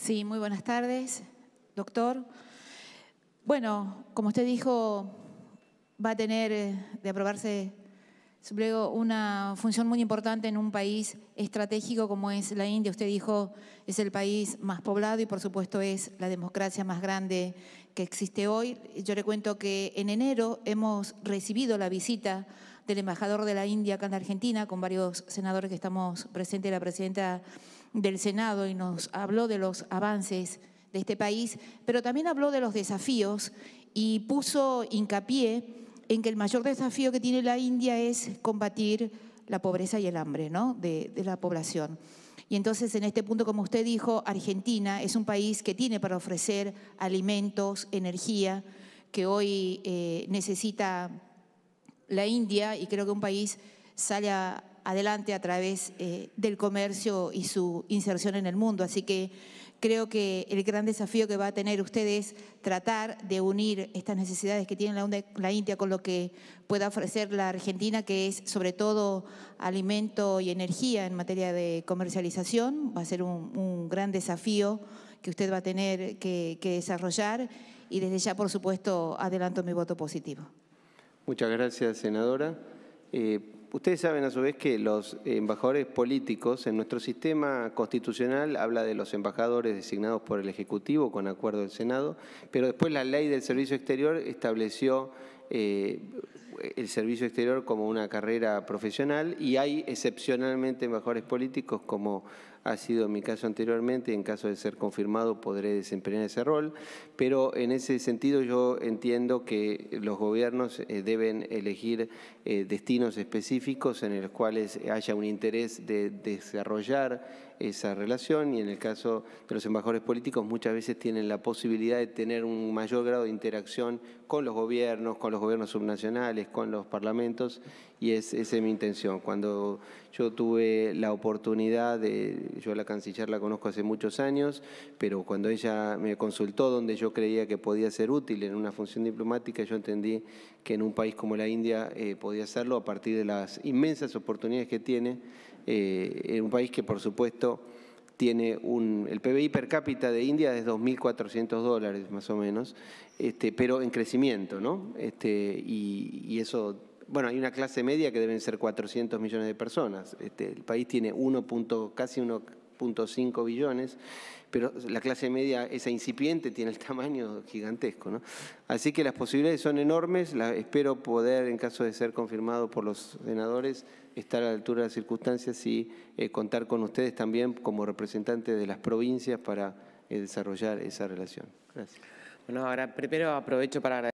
Sí, muy buenas tardes, doctor. Bueno, como usted dijo, va a tener eh, de aprobarse luego una función muy importante en un país estratégico como es la India. Usted dijo, es el país más poblado y por supuesto es la democracia más grande que existe hoy. Yo le cuento que en enero hemos recibido la visita del embajador de la India acá en la Argentina con varios senadores que estamos presentes, la presidenta del Senado y nos habló de los avances de este país, pero también habló de los desafíos y puso hincapié en que el mayor desafío que tiene la India es combatir la pobreza y el hambre ¿no? de, la población. Y entonces, en este punto, como usted dijo, Argentina es un país que tiene para ofrecer alimentos, energía, que hoy eh, necesita la India y creo que un país sale a, adelante a través eh, del comercio y su inserción en el mundo. Así que creo que el gran desafío que va a tener usted es tratar de unir estas necesidades que tiene la, India con lo que pueda ofrecer la Argentina, que es sobre todo alimento y energía en materia de comercialización. Va a ser un, gran desafío que usted va a tener que desarrollar y desde ya, por supuesto, adelanto mi voto positivo. Muchas gracias, senadora. Eh, ustedes saben a su vez que los embajadores políticos en nuestro sistema constitucional habla de los embajadores designados por el Ejecutivo con acuerdo del Senado, pero después la ley del servicio exterior estableció eh, el servicio exterior como una carrera profesional y hay excepcionalmente embajadores políticos como ha sido mi caso anteriormente, y en caso de ser confirmado podré desempeñar ese rol, pero en ese sentido yo entiendo que los gobiernos eh, deben elegir eh, destinos específicos en los cuales haya un interés de desarrollar esa relación y en el caso de los embajadores políticos muchas veces tienen la posibilidad de tener un mayor grado de interacción con los gobiernos, con los gobiernos subnacionales, con los parlamentos y es, esa es mi intención. Cuando yo tuve la oportunidad de yo la canciller la conozco hace muchos años, pero cuando ella me consultó donde yo creía que podía ser útil en una función diplomática, yo entendí que en un país como la India eh, podía hacerlo a partir de las inmensas oportunidades que tiene, eh, en un país que por supuesto tiene un, el PBI per cápita de India es 2.400 dólares más o menos, este, pero en crecimiento, ¿no? Este, y eso bueno, hay una clase media que deben ser 400 millones de personas. Este, el país tiene casi 1.5 billones, pero la clase media, esa incipiente, tiene el tamaño gigantesco. Así que las posibilidades son enormes. La, espero poder, en caso de ser confirmado por los senadores, estar a la altura de las circunstancias y eh, contar con ustedes también como representantes de las provincias para eh, desarrollar esa relación. Gracias. Bueno, ahora primero aprovecho para agradecer.